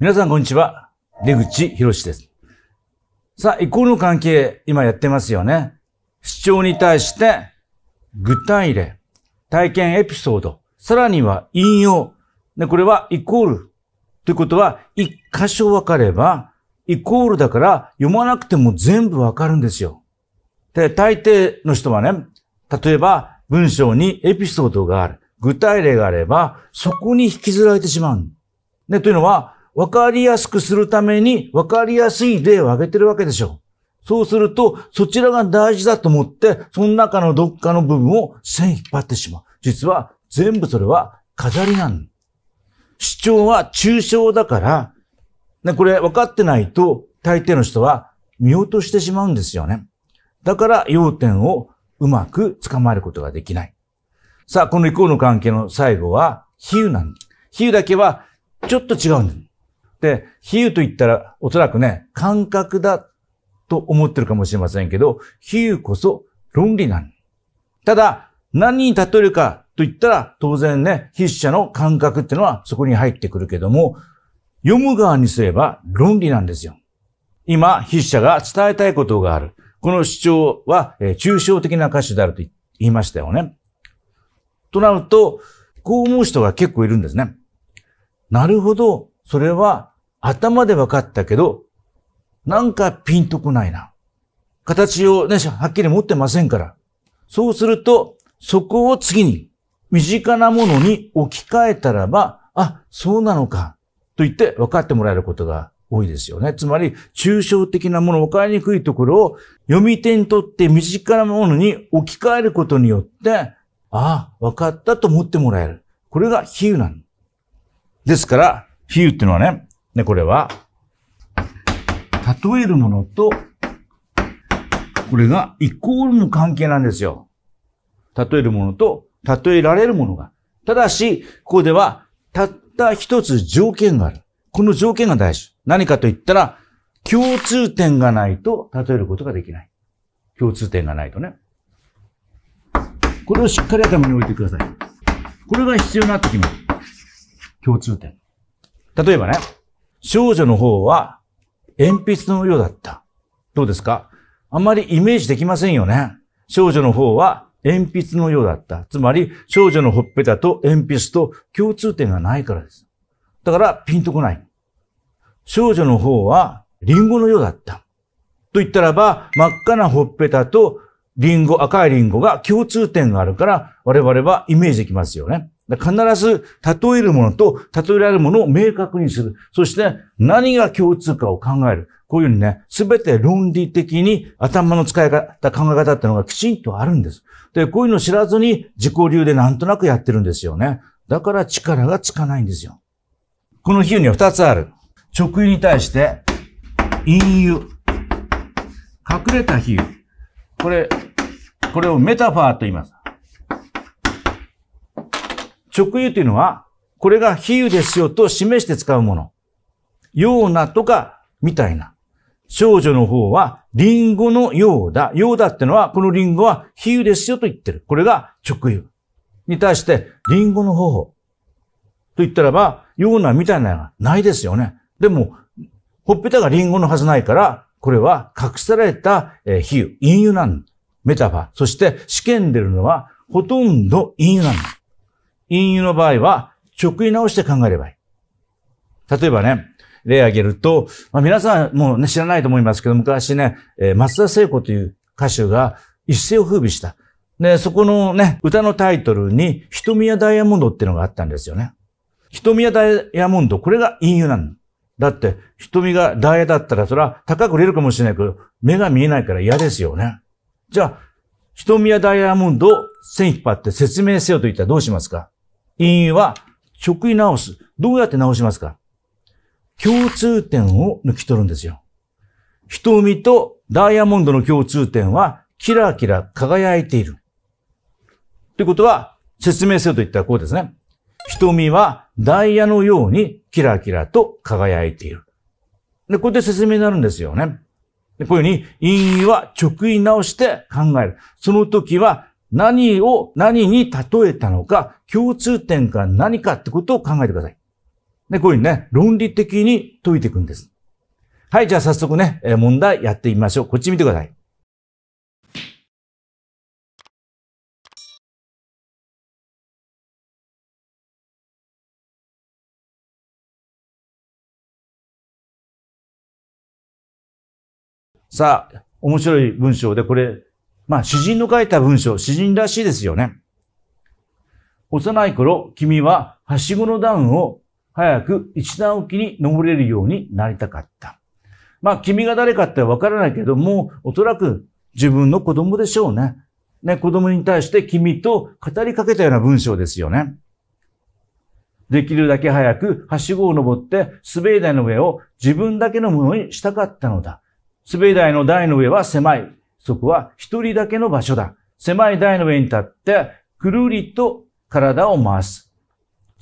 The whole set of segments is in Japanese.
皆さんこんにちは。出口博史です。さあ、イコールの関係、今やってますよね。主張に対して、具体例、体験エピソード、さらには引用。ね、これはイコール。ということは、一箇所わかれば、イコールだから読まなくても全部わかるんですよ。で、大抵の人はね、例えば文章にエピソードがある。具体例があれば、そこに引きずられてしまう。ね、というのは、わかりやすくするために、わかりやすい例を挙げてるわけでしょう。そうすると、そちらが大事だと思って、その中のどっかの部分を線引っ張ってしまう。実は、全部それは飾りなん主張は抽象だから、ね、これ分かってないと、大抵の人は見落としてしまうんですよね。だから要点をうまく捕まえることができない。さあ、この以降の関係の最後は、比喩なん比喩だけはちょっと違うんです。で、比喩と言ったら、おそらくね、感覚だと思ってるかもしれませんけど、比喩こそ論理なん。ただ、何に例えるかと言ったら、当然ね、筆者の感覚ってのはそこに入ってくるけども、読む側にすれば論理なんですよ。今、筆者が伝えたいことがある。この主張は、えー、抽象的な歌詞であると言いましたよね。となると、こう思う人が結構いるんですね。なるほど、それは頭で分かったけど、なんかピンとこないな。形をね、はっきり持ってませんから。そうすると、そこを次に、身近なものに置き換えたらば、あ、そうなのか、と言って分かってもらえることが多いですよね。つまり、抽象的なもの、分かりにくいところを読み手にとって身近なものに置き換えることによって、ああ、分かったと思ってもらえる。これが比喩なの。ですから、比喩っていうのはね、ね、これは、例えるものと、これがイコールの関係なんですよ。例えるものと、例えられるものが。ただし、ここでは、たった一つ条件がある。この条件が大事。何かと言ったら、共通点がないと例えることができない。共通点がないとね。これをしっかり頭に置いてください。これが必要になってきます。共通点。例えばね、少女の方は、鉛筆のようだった。どうですかあんまりイメージできませんよね。少女の方は、鉛筆のようだった。つまり、少女のほっぺたと鉛筆と共通点がないからです。だから、ピンとこない。少女の方は、リンゴのようだった。と言ったらば、真っ赤なほっぺたとリンゴ、赤いリンゴが共通点があるから、我々はイメージできますよね。必ず例えるものと例えられるものを明確にする。そして何が共通かを考える。こういうふうにね、すべて論理的に頭の使い方、考え方っていうのがきちんとあるんです。で、こういうのを知らずに自己流でなんとなくやってるんですよね。だから力がつかないんですよ。この比喩には二つある。直喩に対して、隠喩。隠れた比喩。これ、これをメタファーと言います。直喩というのは、これが比喩ですよと示して使うもの。ようなとか、みたいな。少女の方は、リンゴのようだ。ようだってのは、このリンゴは比喩ですよと言ってる。これが直喩。に対して、リンゴの方法。と言ったらば、ようなみたいなのがないですよね。でも、ほっぺたがリンゴのはずないから、これは隠された、比喩、隠喩なんだ。メタファー。そして試験出るのはほとんど隠喩なんだ。隠喩の場合は、直意直して考えればいい。例えばね、例挙げると、まあ、皆さんもうね、知らないと思いますけど、昔ね、えー、松田聖子という歌手が一世を風靡した。で、そこのね、歌のタイトルに、瞳やダイヤモンドっていうのがあったんですよね。瞳やダイヤモンド、これが隠喩なの。だって、瞳がダイヤだったら、それは高く売れるかもしれないけど、目が見えないから嫌ですよね。じゃあ、瞳やダイヤモンドを線引っ張って説明せよと言ったらどうしますか因縁は直位直す。どうやって直しますか共通点を抜き取るんですよ。瞳とダイヤモンドの共通点はキラキラ輝いている。ということは、説明せよと言ったらこうですね。瞳はダイヤのようにキラキラと輝いている。で、これで説明になるんですよね。でこういうふうに、陰は直位直して考える。その時は何を何に例えたのか、共通点が何かってことを考えてください。ね、こういうね、論理的に解いていくんです。はい、じゃあ早速ね、問題やってみましょう。こっち見てください。さあ、面白い文章でこれまあ、詩人の書いた文章、詩人らしいですよね。幼い頃、君は、はしごの段を早く一段おきに登れるようになりたかった。まあ、君が誰かってわからないけども、おそらく自分の子供でしょうね。ね、子供に対して君と語りかけたような文章ですよね。できるだけ早く、はしごを登って、滑り台の上を自分だけのものにしたかったのだ。滑り台の台の上は狭い。そこは一人だけの場所だ。狭い台の上に立って、くるりと体を回す。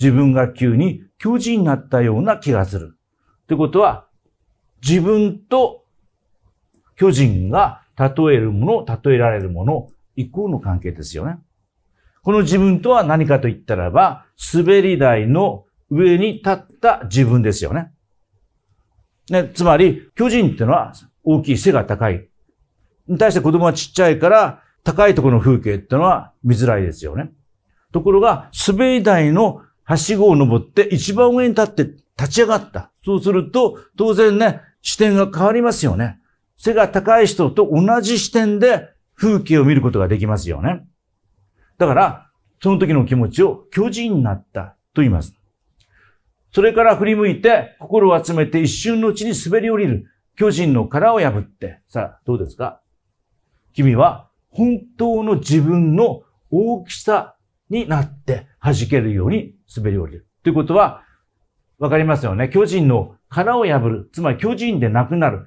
自分が急に巨人になったような気がする。ってことは、自分と巨人が例えるもの、例えられるもの、イコールの関係ですよね。この自分とは何かと言ったらば、滑り台の上に立った自分ですよね。ね、つまり、巨人ってのは大きい背が高い。に対して子供はちっちゃいから、高いところの風景ってのは見づらいですよね。ところが、滑り台のはしごを登って一番上に立って立ち上がった。そうすると、当然ね、視点が変わりますよね。背が高い人と同じ視点で風景を見ることができますよね。だから、その時の気持ちを巨人になったと言います。それから振り向いて、心を集めて一瞬のうちに滑り降りる。巨人の殻を破って。さあ、どうですか君は本当の自分の大きさになって弾けるように滑り降りる。ということは、わかりますよね。巨人の殻を破る。つまり巨人でなくなる。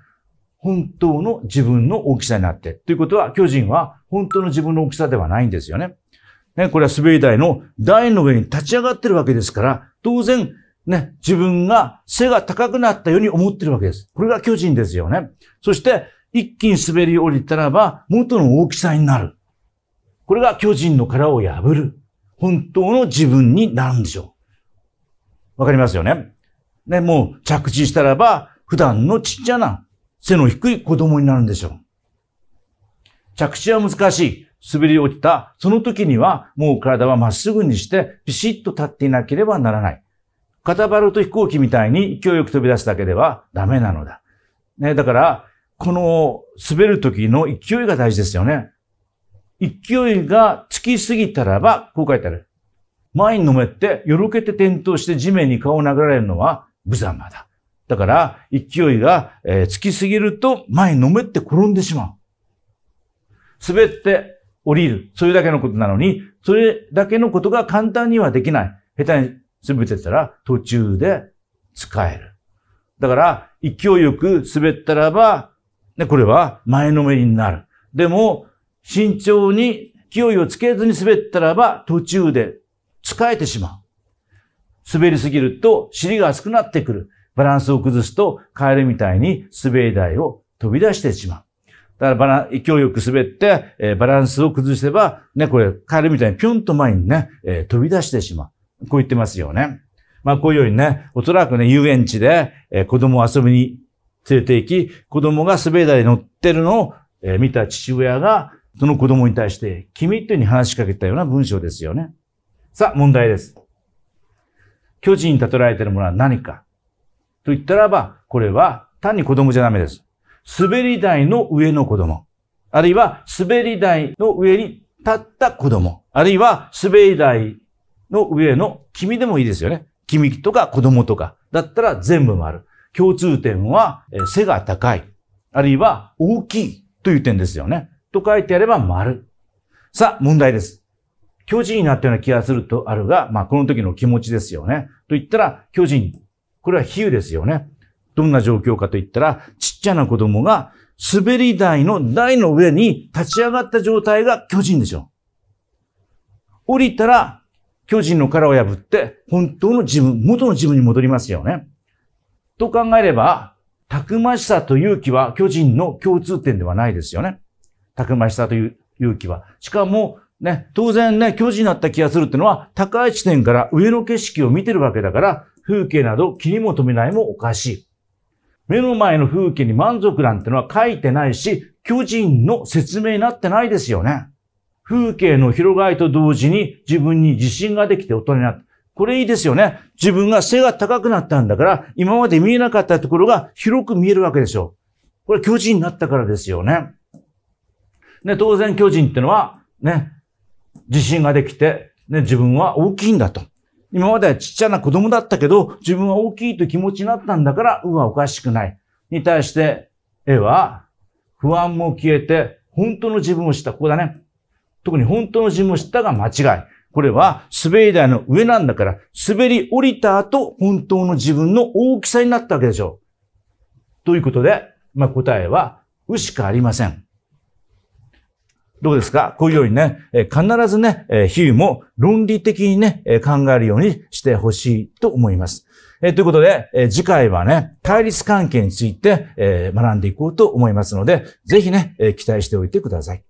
本当の自分の大きさになって。ということは、巨人は本当の自分の大きさではないんですよね。ね、これは滑り台の台の上に立ち上がってるわけですから、当然、ね、自分が背が高くなったように思ってるわけです。これが巨人ですよね。そして、一気に滑り降りたらば元の大きさになる。これが巨人の殻を破る。本当の自分になるんでしょう。わかりますよね。ね、もう着地したらば普段のちっちゃな背の低い子供になるんでしょう。着地は難しい。滑り落ちた。その時にはもう体はまっすぐにしてピシッと立っていなければならない。カタバルト飛行機みたいに勢いよく飛び出すだけではダメなのだ。ね、だから、この滑る時の勢いが大事ですよね。勢いがつきすぎたらば、こう書いてある。前に飲めって、よろけて転倒して地面に顔を殴られるのは無様だ。だから、勢いが、えつきすぎると、前に飲めって転んでしまう。滑って降りる。それだけのことなのに、それだけのことが簡単にはできない。下手に滑ってたら、途中で使える。だから、勢いよく滑ったらば、で、これは前のめりになる。でも、慎重に勢いをつけずに滑ったらば、途中で使えてしまう。滑りすぎると尻が熱くなってくる。バランスを崩すとカエルみたいに滑り台を飛び出してしまう。だから勢いよく滑って、えー、バランスを崩せば、ね、これ、カエルみたいにぴょんと前にね、えー、飛び出してしまう。こう言ってますよね。まあ、こういうようにね、おそらくね、遊園地で、えー、子供を遊びに連れて行き、子供が滑り台に乗ってるのを、見た父親が、その子供に対して、君というに話しかけたような文章ですよね。さあ、問題です。巨人に例えられているものは何かと言ったらば、これは単に子供じゃダメです。滑り台の上の子供。あるいは滑り台の上に立った子供。あるいは滑り台の上の君でもいいですよね。君とか子供とか。だったら全部もある。共通点は、背が高い、あるいは大きいという点ですよね。と書いてあれば丸。さあ、問題です。巨人になったような気がするとあるが、まあ、この時の気持ちですよね。と言ったら、巨人。これは比喩ですよね。どんな状況かと言ったら、ちっちゃな子供が滑り台の台の上に立ち上がった状態が巨人でしょ。降りたら、巨人の殻を破って、本当の自分、元の自分に戻りますよね。と考えれば、たくましさと勇気は巨人の共通点ではないですよね。たくましさという勇気は。しかも、ね、当然ね、巨人だった気がするってのは、高い地点から上の景色を見てるわけだから、風景など気にも留めないもおかしい。目の前の風景に満足なんてのは書いてないし、巨人の説明になってないですよね。風景の広がりと同時に自分に自信ができて大人になった。これいいですよね。自分が背が高くなったんだから、今まで見えなかったところが広く見えるわけですよ。これ巨人になったからですよね。ね、当然巨人ってのは、ね、自信ができて、ね、自分は大きいんだと。今まではちっちゃな子供だったけど、自分は大きいと気持ちになったんだから、うわ、おかしくない。に対して、絵は、不安も消えて、本当の自分を知った。ここだね。特に本当の自分を知ったが間違い。これは滑り台の上なんだから、滑り降りた後、本当の自分の大きさになったわけでしょう。ということで、まあ、答えは、うしかありません。どうですかこういうようにね、え必ずね、え比喩も論理的にね、え考えるようにしてほしいと思います。えということで、え次回はね、対立関係について、え学んでいこうと思いますので、ぜひね、え期待しておいてください。